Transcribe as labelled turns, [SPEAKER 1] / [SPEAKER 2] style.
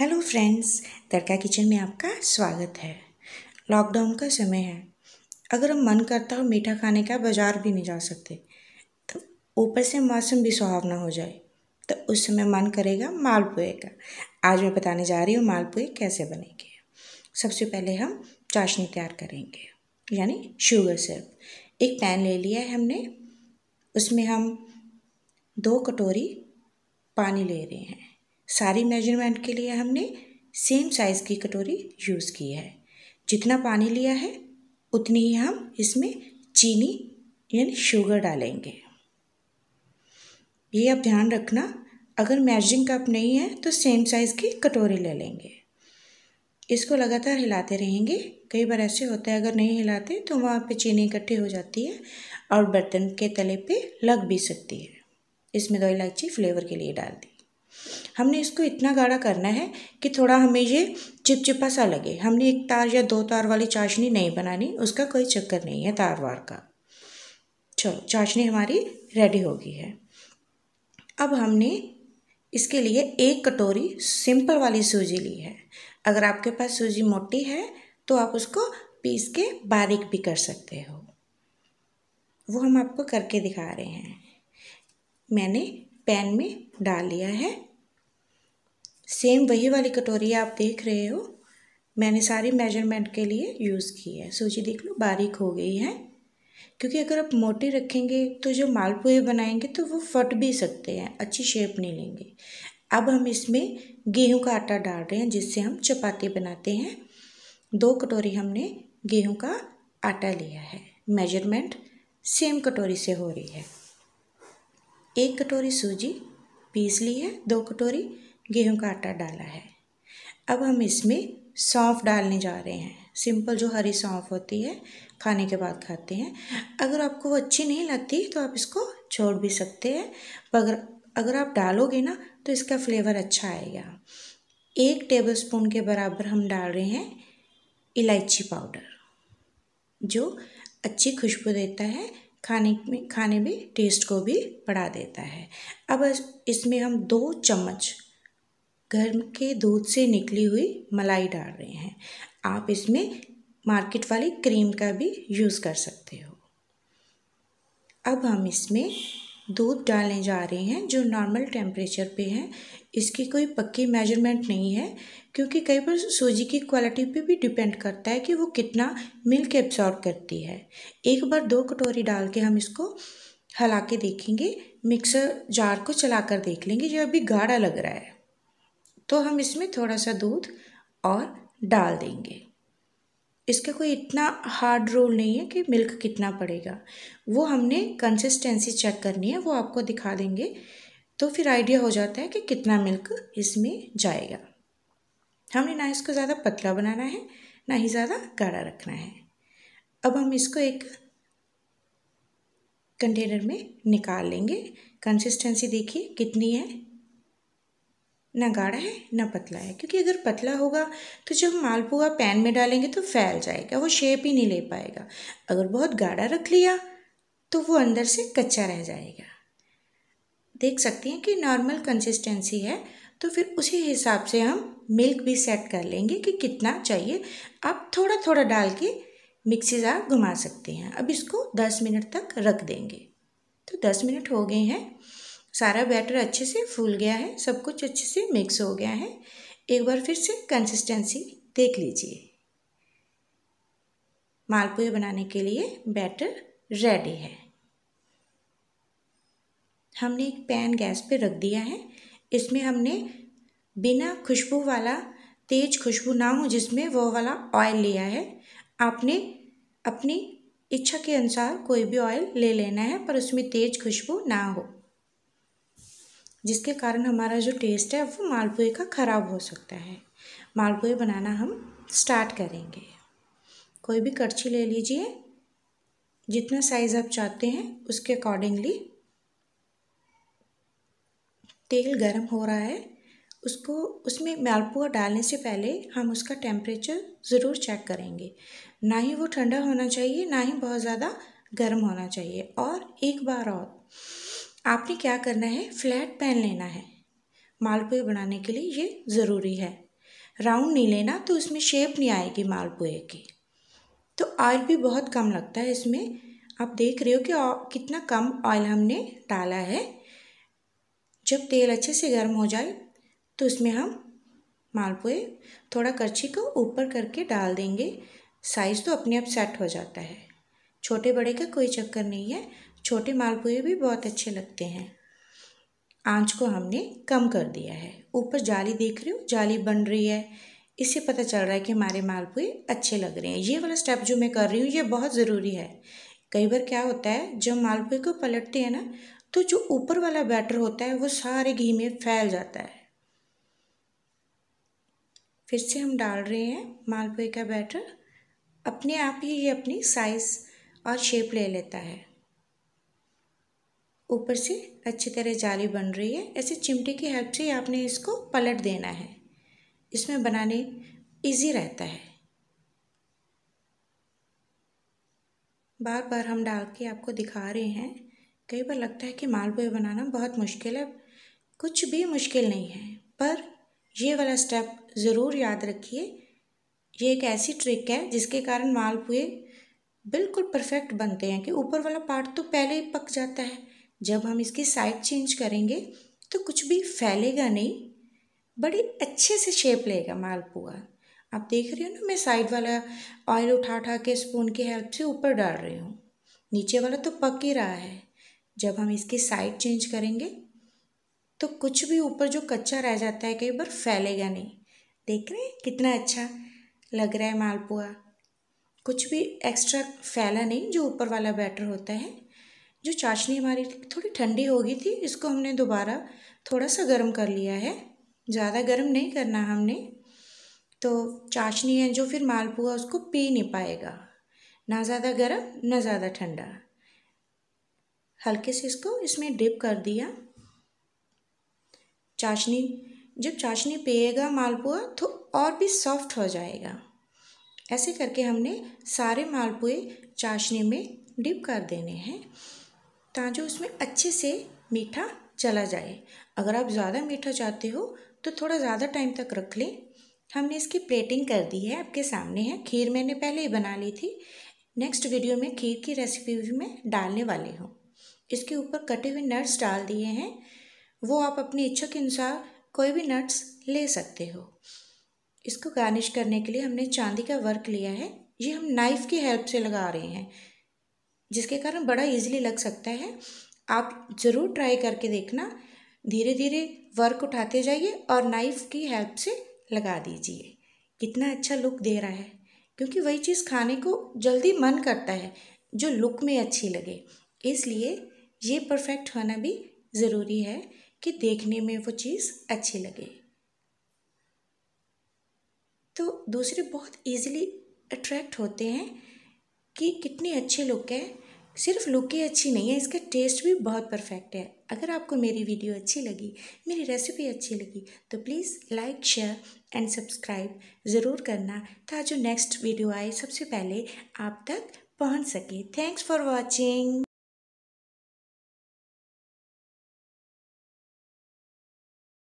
[SPEAKER 1] hello friends तड़का kitchen में आपका स्वागत है लॉकडाउन का समय है अगर हम मन करता हो मीठा खाने का बाज़ार भी नहीं जा सकते तो ऊपर से मौसम भी सुहावना हो जाए तो उस समय मन करेगा मालपुए का आज मैं बताने जा रही हूँ मालपुए कैसे बनेंगे सबसे पहले हम चाशनी तैयार करेंगे यानी शुगर सिरप एक पैन ले लिया है हमने उसमें हम दो कटोरी पानी ले रहे हैं सारी मेजरमेंट के लिए हमने सेम साइज़ की कटोरी यूज़ की है जितना पानी लिया है उतनी ही हम इसमें चीनी यानी शुगर डालेंगे ये आप ध्यान रखना अगर मेजरिंग कप नहीं है तो सेम साइज़ की कटोरी ले लेंगे इसको लगातार हिलाते रहेंगे कई बार ऐसे होता है अगर नहीं हिलाते तो वहाँ पे चीनी इकट्ठी हो जाती है और बर्तन के तले पे लग भी सकती है इसमें दो इलायची फ्लेवर के लिए डाल दी हमने इसको इतना गाढ़ा करना है कि थोड़ा हमें ये चिपचिपा सा लगे हमने एक तार या दो तार वाली चाशनी नहीं बनानी उसका कोई चक्कर नहीं है तार वार का चलो चाशनी हमारी रेडी हो गई है अब हमने इसके लिए एक कटोरी सिंपल वाली सूजी ली है अगर आपके पास सूजी मोटी है तो आप उसको पीस के बारीक भी कर सकते हो वो हम आपको करके दिखा रहे हैं मैंने पैन में डाल लिया है सेम वही वाली कटोरी आप देख रहे हो मैंने सारी मेजरमेंट के लिए यूज़ की है सूजी देख लो बारीक हो गई है क्योंकि अगर आप मोटी रखेंगे तो जो मालपुए बनाएंगे तो वो फट भी सकते हैं अच्छी शेप नहीं लेंगे अब हम इसमें गेहूं का आटा डाल रहे हैं जिससे हम चपाती बनाते हैं दो कटोरी हमने गेहूं का आटा लिया है मेजरमेंट सेम कटोरी से हो रही है एक कटोरी सूजी पीस ली है दो कटोरी गेहूं का आटा डाला है अब हम इसमें सौंफ डालने जा रहे हैं सिंपल जो हरी सौंफ होती है खाने के बाद खाते हैं अगर आपको वो अच्छी नहीं लगती तो आप इसको छोड़ भी सकते हैं मगर अगर आप डालोगे ना तो इसका फ्लेवर अच्छा आएगा एक टेबलस्पून के बराबर हम डाल रहे हैं इलायची पाउडर जो अच्छी खुशबू देता है खाने में खाने में टेस्ट को भी बढ़ा देता है अब इसमें हम दो चम्मच गर्म के दूध से निकली हुई मलाई डाल रहे हैं आप इसमें मार्केट वाली क्रीम का भी यूज़ कर सकते हो अब हम इसमें दूध डालने जा रहे हैं जो नॉर्मल टेम्परेचर पे है इसकी कोई पक्की मेजरमेंट नहीं है क्योंकि कई बार सूजी की क्वालिटी पे भी डिपेंड करता है कि वो कितना मिल्क एब्जॉर्ब करती है एक बार दो कटोरी डाल के हम इसको हला के देखेंगे मिक्सर जार को चला कर देख लेंगे जो अभी गाढ़ा लग रहा है तो हम इसमें थोड़ा सा दूध और डाल देंगे इसका कोई इतना हार्ड रोल नहीं है कि मिल्क कितना पड़ेगा वो हमने कंसिस्टेंसी चेक करनी है वो आपको दिखा देंगे तो फिर आइडिया हो जाता है कि कितना मिल्क इसमें जाएगा हमने ना इसको ज़्यादा पतला बनाना है ना ही ज़्यादा गाढ़ा रखना है अब हम इसको एक कंटेनर में निकाल लेंगे कंसिस्टेंसी देखिए कितनी है ना गाढ़ा है ना पतला है क्योंकि अगर पतला होगा तो जब मालपुआ पैन में डालेंगे तो फैल जाएगा वो शेप ही नहीं ले पाएगा अगर बहुत गाढ़ा रख लिया तो वो अंदर से कच्चा रह जाएगा देख सकते हैं कि नॉर्मल कंसिस्टेंसी है तो फिर उसी हिसाब से हम मिल्क भी सेट कर लेंगे कि कितना चाहिए आप थोड़ा थोड़ा डाल के मिक्सी जार घुमा सकते हैं अब इसको 10 मिनट तक रख देंगे तो 10 मिनट हो गए हैं सारा बैटर अच्छे से फूल गया है सब कुछ अच्छे से मिक्स हो गया है एक बार फिर से कंसिस्टेंसी देख लीजिए मालपुए बनाने के लिए बैटर रेडी है हमने एक पैन गैस पे रख दिया है इसमें हमने बिना खुशबू वाला तेज खुशबू ना हो जिसमें वो वाला ऑयल लिया है आपने अपनी इच्छा के अनुसार कोई भी ऑयल ले लेना है पर उसमें तेज खुशबू ना हो जिसके कारण हमारा जो टेस्ट है वो मालपुए का ख़राब हो सकता है मालपुए बनाना हम स्टार्ट करेंगे कोई भी करछी ले लीजिए जितना साइज़ आप चाहते हैं उसके अकॉर्डिंगली तेल गर्म हो रहा है उसको उसमें मालपुआ डालने से पहले हम उसका टेम्परेचर ज़रूर चेक करेंगे ना ही वो ठंडा होना चाहिए ना ही बहुत ज़्यादा गर्म होना चाहिए और एक बार और आपने क्या करना है फ्लैट पैन लेना है मालपुए बनाने के लिए ये ज़रूरी है राउंड नहीं लेना तो उसमें शेप नहीं आएगी मालपुए की तो ऑयल भी बहुत कम लगता है इसमें आप देख रहे हो कि कितना कम ऑयल हमने डाला है जब तेल अच्छे से गर्म हो जाए तो उसमें हम मालपुए थोड़ा करछी को ऊपर करके डाल देंगे साइज़ तो अपने आप अप सेट हो जाता है छोटे बड़े का कोई चक्कर नहीं है छोटे मालपुए भी बहुत अच्छे लगते हैं आंच को हमने कम कर दिया है ऊपर जाली देख रहे हो जाली बन रही है इससे पता चल रहा है कि हमारे मालपुए अच्छे लग रहे हैं ये वाला स्टेप जो मैं कर रही हूँ ये बहुत ज़रूरी है कई बार क्या होता है जब मालपुए को पलटते हैं ना तो जो ऊपर वाला बैटर होता है वो सारे घी में फैल जाता है फिर से हम डाल रहे हैं मालपुए का बैटर अपने आप ही ये अपनी साइज़ और शेप ले लेता है ऊपर से अच्छी तरह जाली बन रही है ऐसे चिमटे की हेल्प से आपने इसको पलट देना है इसमें बनाने इजी रहता है बार बार हम डाल के आपको दिखा रहे हैं कई बार लगता है कि मालपुए बनाना बहुत मुश्किल है कुछ भी मुश्किल नहीं है पर ये वाला स्टेप ज़रूर याद रखिए ये एक ऐसी ट्रिक है जिसके कारण मालपुए बिल्कुल परफेक्ट बनते हैं कि ऊपर वाला पार्ट तो पहले ही पक जाता है जब हम इसकी साइड चेंज करेंगे तो कुछ भी फैलेगा नहीं बड़ी अच्छे से शेप लेगा मालपुआ आप देख रहे हो ना मैं साइड वाला ऑयल उठा उठा के स्पून की हेल्प से ऊपर डाल रही हूँ नीचे वाला तो पक ही रहा है जब हम इसकी साइड चेंज करेंगे तो कुछ भी ऊपर जो कच्चा रह जाता है कई बार फैलेगा नहीं देख रहे हैं कितना अच्छा लग रहा है मालपुआ कुछ भी एक्स्ट्रा फैला नहीं जो ऊपर वाला बैटर होता है जो चाशनी हमारी थोड़ी ठंडी हो गई थी इसको हमने दोबारा थोड़ा सा गर्म कर लिया है ज़्यादा गर्म नहीं करना हमने तो चाशनी है जो फिर मालपुआ उसको पी नहीं पाएगा ना ज़्यादा गर्म ना ज़्यादा ठंडा हल्के से इसको इसमें डिप कर दिया चाशनी जब चाशनी पिएगा मालपुआ तो और भी सॉफ्ट हो जाएगा ऐसे करके हमने सारे मालपुए चाशनी में डिप कर देने हैं ताजो उसमें अच्छे से मीठा चला जाए अगर आप ज़्यादा मीठा चाहते हो तो थोड़ा ज़्यादा टाइम तक रख लें हमने इसकी प्लेटिंग कर दी है आपके सामने है खीर मैंने पहले ही बना ली थी नेक्स्ट वीडियो में खीर की रेसिपी भी मैं डालने वाली हूँ इसके ऊपर कटे हुए नट्स डाल दिए हैं वो आप अपनी इच्छा के अनुसार कोई भी नट्स ले सकते हो इसको गार्निश करने के लिए हमने चांदी का वर्क लिया है ये हम नाइफ़ की हेल्प से लगा रहे हैं जिसके कारण बड़ा इजीली लग सकता है आप ज़रूर ट्राई करके देखना धीरे धीरे वर्क उठाते जाइए और नाइफ़ की हेल्प से लगा दीजिए कितना अच्छा लुक दे रहा है क्योंकि वही चीज़ खाने को जल्दी मन करता है जो लुक में अच्छी लगे इसलिए ये परफेक्ट होना भी ज़रूरी है कि देखने में वो चीज़ अच्छी लगे तो दूसरे बहुत इजीली अट्रैक्ट होते हैं कि कितने अच्छे लुक है सिर्फ लुक ही अच्छी नहीं है इसका टेस्ट भी बहुत परफेक्ट है अगर आपको मेरी वीडियो अच्छी लगी मेरी रेसिपी अच्छी लगी तो please like share and subscribe ज़रूर करना ताकि जो नेक्स्ट वीडियो आए सबसे पहले आप तक पहुंच सके थैंक्स फॉर वॉचिंग